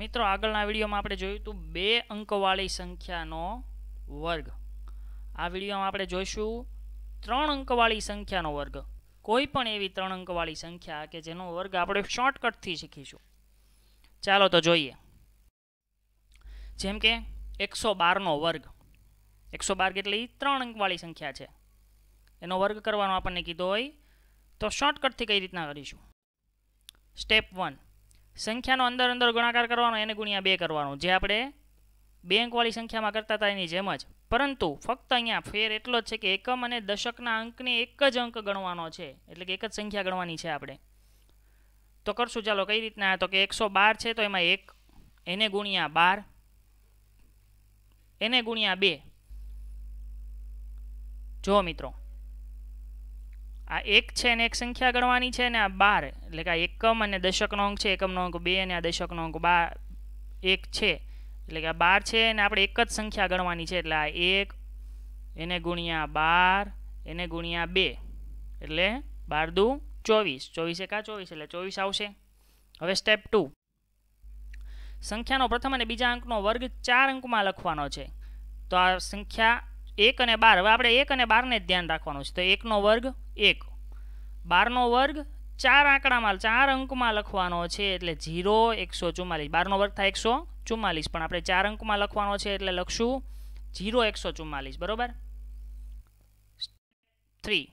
મિત્રો આગળના વિડીયોમાં આપણે જોયું હતું બે અંકવાળી સંખ્યાનો વર્ગ આ વિડીયોમાં આપણે જોઈશું ત્રણ અંકવાળી સંખ્યાનો વર્ગ કોઈ પણ એવી ત્રણ અંકવાળી સંખ્યા કે જેનો વર્ગ આપણે શોર્ટકટથી શીખીશું ચાલો તો જોઈએ જેમ કે એકસો બારનો વર્ગ એકસો બાર કેટલી ત્રણ અંકવાળી સંખ્યા છે એનો વર્ગ કરવાનો આપણને કીધો હોય તો શોર્ટકટથી કઈ રીતના કરીશું સ્ટેપ વન સંખ્યાનો અંદર અંદર ગુણાકાર કરવાનો એને ગુણ્યા બે કરવાનો જે આપણે બેંકવાળી સંખ્યામાં કરતા હતા એની જેમ જ પરંતુ ફક્ત અહીંયા ફેર એટલો જ છે કે એકમ અને દશકના અંકને એક જ અંક ગણવાનો છે એટલે કે એક જ સંખ્યા ગણવાની છે આપણે તો કરશું ચાલો કઈ રીતના તો કે એકસો બાર છે તો એમાં એક એને ગુણ્યા બાર એને ગુણ્યા બે જુઓ મિત્રો આ એક છે ને એક સંખ્યા ગણવાની છે ને આ બાર એટલે કે આ એકમ અને દશકનો અંક છે એકમનો અંક બે અને આ દશકનો અંક બાર એક છે એટલે કે આ બાર છે અને આપણે એક જ સંખ્યા ગણવાની છે એટલે આ એક એને ગુણ્યા બાર એને ગુણ્યા બે એટલે બાર દુ ચોવીસ ચોવીસ એક આ ચોવીસ એટલે ચોવીસ આવશે હવે સ્ટેપ ટુ સંખ્યાનો પ્રથમ અને બીજા અંકનો વર્ગ ચાર અંકમાં લખવાનો છે તો આ સંખ્યા એક અને બાર હવે આપણે એક અને બારને જ ધ્યાન રાખવાનું છે તો એકનો વર્ગ એક બારનો વર્ગ ચાર આંકડામાં ચાર અંકમાં લખવાનો છે એટલે ઝીરો એકસો ચુમ્માલીસ બારનો વર્ગ થાય એકસો ચુમ્માલીસ પણ આપણે ચાર અંકમાં લખવાનો છે એટલે લખશું ઝીરો એકસો ચુમ્માલીસ બરાબર થ્રી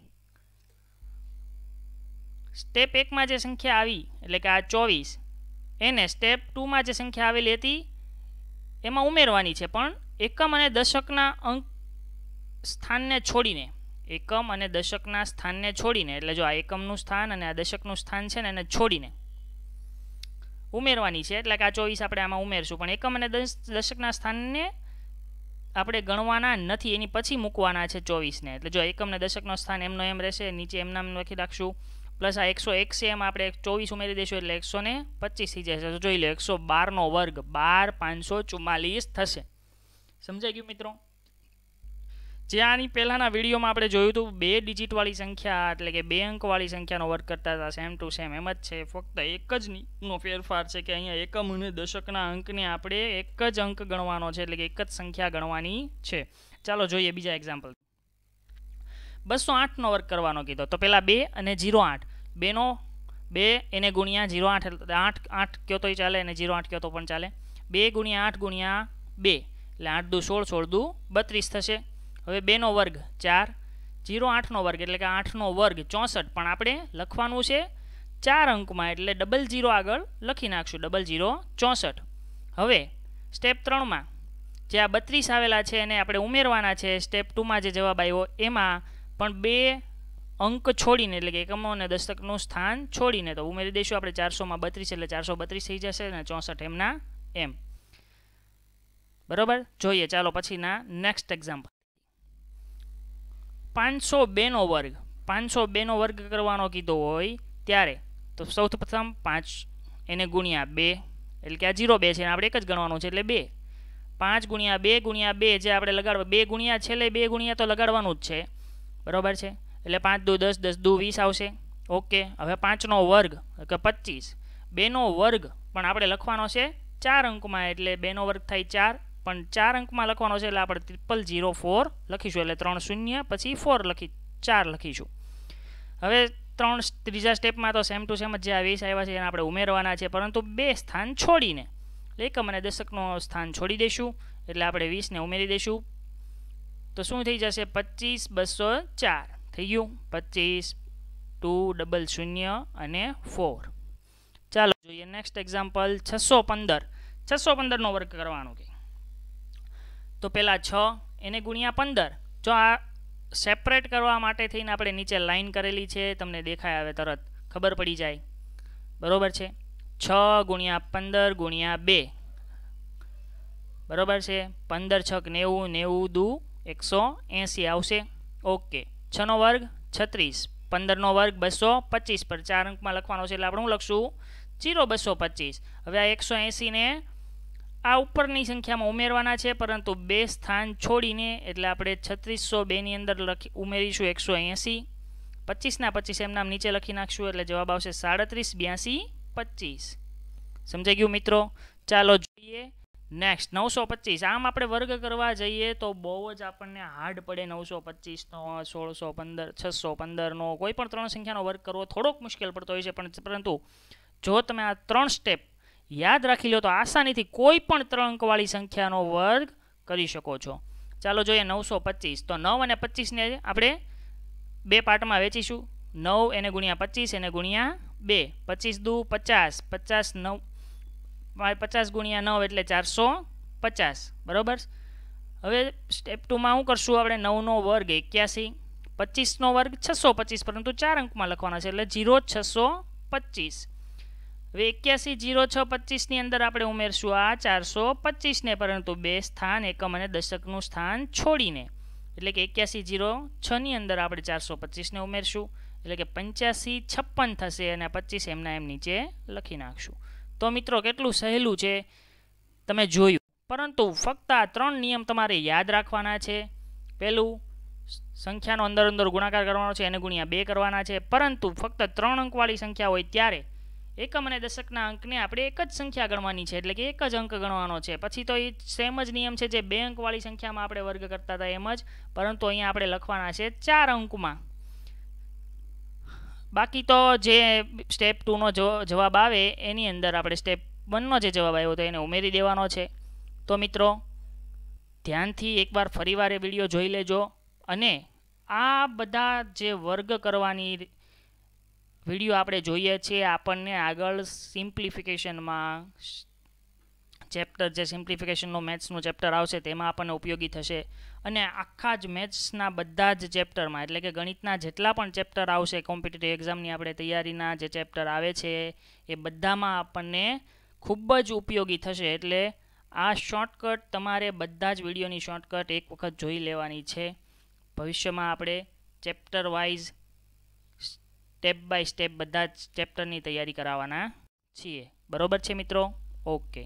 સ્ટેપ એકમાં જે સંખ્યા આવી એટલે કે આ ચોવીસ એને સ્ટેપ ટુમાં જે સંખ્યા આવેલી હતી એમાં ઉમેરવાની છે પણ એકમ અને દશકના અંક સ્થાનને છોડીને એકમ અને દશકના સ્થાનને છોડીને એટલે જો આ એકમનું સ્થાન અને આ દશકનું સ્થાન છે ને એને છોડીને ઉમેરવાની છે એટલે કે આ ચોવીસ આપણે આમાં ઉમેરશું પણ એકમ અને દશકના સ્થાનને આપણે ગણવાના નથી એની પછી મૂકવાના છે ચોવીસને એટલે જો એકમને દશકનો સ્થાન એમનો એમ રહેશે નીચે એમના એમ લખી રાખશું પ્લસ આ એકસો એક છે એમ આપણે ચોવીસ ઉમેરી દઈશું એટલે એકસો ને પચીસ થઈ જશે જોઈ લો એકસો બારનો વર્ગ બાર પાંચસો ચુમ્માલીસ થશે સમજાઈ ગયું મિત્રો જે આની પહેલાંના વિડીયોમાં આપણે જોયું હતું બે ડિજિટવાળી સંખ્યા એટલે કે બે અંકવાળી સંખ્યાનો વર્ક કરતા હતા સેમ ટુ સેમ એમ જ છે ફક્ત એક જ નો ફેરફાર છે કે અહીંયા એકમ અને દશકના અંકને આપણે એક જ અંક ગણવાનો છે એટલે કે એક જ સંખ્યા ગણવાની છે ચાલો જોઈએ બીજા એક્ઝામ્પલ બસો આઠનો વર્ક કરવાનો કીધો તો પહેલાં બે અને જીરો આઠ બેનો બે એને ગુણ્યા જીરો આઠ એટલે આઠ આઠ કયો તોય ચાલે અને જીરો આઠ કયો તો પણ ચાલે બે ગુણ્યા આઠ ગુણ્યા બે એટલે આઠ દુ સોળ સોળ દુ બત્રીસ થશે હવે બેનો વર્ગ ચાર જીરો આઠનો વર્ગ એટલે કે આઠનો વર્ગ ચોસઠ પણ આપણે લખવાનું છે ચાર અંકમાં એટલે ડબલ જીરો આગળ લખી નાખશું ડબલ જીરો ચોસઠ હવે સ્ટેપ ત્રણમાં જે આ બત્રીસ આવેલા છે એને આપણે ઉમેરવાના છે સ્ટેપ ટુમાં જે જવાબ આવ્યો એમાં પણ બે અંક છોડીને એટલે કે એકમો અને દશકનું સ્થાન છોડીને તો ઉમેરી દઈશું આપણે ચારસોમાં બત્રીસ એટલે ચારસો બત્રીસ થઈ જશે અને ચોસઠ એમના એમ બરાબર જોઈએ ચાલો પછીના નેક્સ્ટ એક્ઝામ્પલ પાંચસો બેનો વર્ગ પાંચસો બેનો વર્ગ કરવાનો કીધો હોય ત્યારે તો સૌથી પ્રથમ પાંચ એને ગુણ્યા બે એટલે કે આ જીરો બે છે અને આપણે એક જ ગણવાનું છે એટલે બે પાંચ ગુણ્યા બે ગુણ્યા બે જે આપણે લગાડવા બે ગુણ્યા છેલ્લે બે ગુણ્યા તો લગાડવાનું જ છે બરાબર છે એટલે પાંચ દુ દસ દસ દુ વીસ આવશે ઓકે હવે પાંચનો વર્ગ કે પચીસ બેનો વર્ગ પણ આપણે લખવાનો છે ચાર અંકમાં એટલે બેનો વર્ગ થાય ચાર પણ ચાર અંકમાં લખવાનો છે એટલે આપણે ત્રિપલ જીરો ફોર લખીશું એટલે ત્રણ શૂન્ય પછી ફોર લખી ચાર લખીશું હવે ત્રણ ત્રીજા સ્ટેપમાં તો સેમ ટુ સેમ જ જે આ વીસ આવ્યા છે એને આપણે ઉમેરવાના છે પરંતુ બે સ્થાન છોડીને એકમ અને દશકનો સ્થાન છોડી દઈશું એટલે આપણે વીસને ઉમેરી દઈશું તો શું થઈ જશે પચીસ બસો ચાર થઈ ગયું પચીસ ટુ ડબલ શૂન્ય અને ફોર ચાલો જોઈએ નેક્સ્ટ એક્ઝામ્પલ છસો પંદર છસો પંદરનો વર્ક કરવાનો કે તો પહેલાં છ એને ગુણ્યા પંદર જો આ સેપરેટ કરવા માટે થઈને આપણે નીચે લાઇન કરેલી છે તમને દેખાય આવે તરત ખબર પડી જાય બરોબર છે છ ગુણ્યા પંદર ગુણ્યા બે બરોબર છે પંદર છક નેવું નેવું દુ એકસો એંસી આવશે ઓકે છનો વર્ગ છત્રીસ પંદરનો વર્ગ બસો પચીસ પર ચાર અંકમાં લખવાનો છે એટલે આપણે શું લખશું જીરો બસો પચીસ હવે આ એકસો એંસીને આ ઉપરની સંખ્યામાં ઉમેરવાના છે પરંતુ બે સ્થાન છોડીને એટલે આપણે છત્રીસો બેની અંદર લખી ઉમેરીશું એકસો એંસી પચીસના પચીસ એમ નામ નીચે લખી નાખશું એટલે જવાબ આવશે સાડત્રીસ બ્યાસી પચીસ સમજાઈ ગયું મિત્રો ચાલો જોઈએ નેક્સ્ટ નવસો પચીસ આમ આપણે વર્ગ કરવા જઈએ તો બહુ જ આપણને હાર્ડ પડે નવસો પચીસનો સોળસો પંદર છસો પંદરનો કોઈ પણ ત્રણ સંખ્યાનો વર્ગ કરવો થોડોક મુશ્કેલ પડતો હોય છે પણ પરંતુ જો તમે આ ત્રણ સ્ટેપ યાદ રાખી લો તો આસાનીથી કોઈ પણ ત્રણ અંકવાળી સંખ્યાનો વર્ગ કરી શકો છો ચાલો જોઈએ નવસો પચીસ તો નવ અને પચીસને આપણે બે પાર્ટમાં વેચીશું નવ એને ગુણ્યા પચીસ એને ગુણ્યા બે પચીસ દુ પચાસ પચાસ નવ પચાસ ગુણ્યા નવ એટલે ચારસો પચાસ બરાબર હવે સ્ટેપ ટુમાં શું કરશું આપણે નવનો વર્ગ એક્યાસી પચીસનો વર્ગ છસો પચીસ પરંતુ ચાર અંકમાં લખવાના છે એટલે ઝીરો છસો પચીસ હવે એક્યાસી જીરો છ પચીસની અંદર આપણે ઉમેરશું આ ચારસો પચીસને પરંતુ બે સ્થાન એકમ અને દશકનું સ્થાન છોડીને એટલે કે એક્યાસી જીરો છની અંદર આપણે ચારસો પચીસને ઉમેરશું એટલે કે પંચ્યાસી છપ્પન થશે અને પચીસ એમના એમ નીચે લખી નાખશું તો મિત્રો કેટલું સહેલું છે તમે જોયું પરંતુ ફક્ત આ ત્રણ નિયમ તમારે યાદ રાખવાના છે પહેલું સંખ્યાનો અંદર અંદર ગુણાકાર કરવાનો છે એને ગુણ્યા બે કરવાના છે પરંતુ ફક્ત ત્રણ અંકવાળી સંખ્યા હોય ત્યારે એકમ અને દશકના અંકને આપણે એક જ સંખ્યા ગણવાની છે એટલે કે એક જ અંક ગણવાનો છે પછી તો એ સેમ જ નિયમ છે જે બે અંકવાળી સંખ્યામાં આપણે વર્ગ કરતા હતા એમ જ પરંતુ અહીંયા આપણે લખવાના છે ચાર અંકમાં બાકી તો જે સ્ટેપ ટુનો જવાબ આવે એની અંદર આપણે સ્ટેપ વનનો જે જવાબ આવ્યો હતો એને ઉમેરી દેવાનો છે તો મિત્રો ધ્યાનથી એકવાર ફરીવાર એ વિડીયો જોઈ લેજો અને આ બધા જે વર્ગ કરવાની વિડીયો આપણે જોઈએ છીએ આપણને આગળ સિમ્પ્લિફિકેશનમાં ચેપ્ટર જે સિમ્પ્લિફિકેશનનો મેથ્સનું ચેપ્ટર આવશે તેમાં આપણને ઉપયોગી થશે અને આખા જ મેથ્સના બધા જ ચેપ્ટરમાં એટલે કે ગણિતના જેટલા પણ ચેપ્ટર આવશે કોમ્પિટિટિવ એક્ઝામની આપણે તૈયારીના જે ચેપ્ટર આવે છે એ બધામાં આપણને ખૂબ જ ઉપયોગી થશે એટલે આ શોર્ટકટ તમારે બધા જ વિડીયોની શોર્ટકટ એક વખત જોઈ લેવાની છે ભવિષ્યમાં આપણે chapter wise step by step બધા જ ચેપ્ટરની તૈયારી કરાવવાના છીએ બરાબર છે મિત્રો ઓકે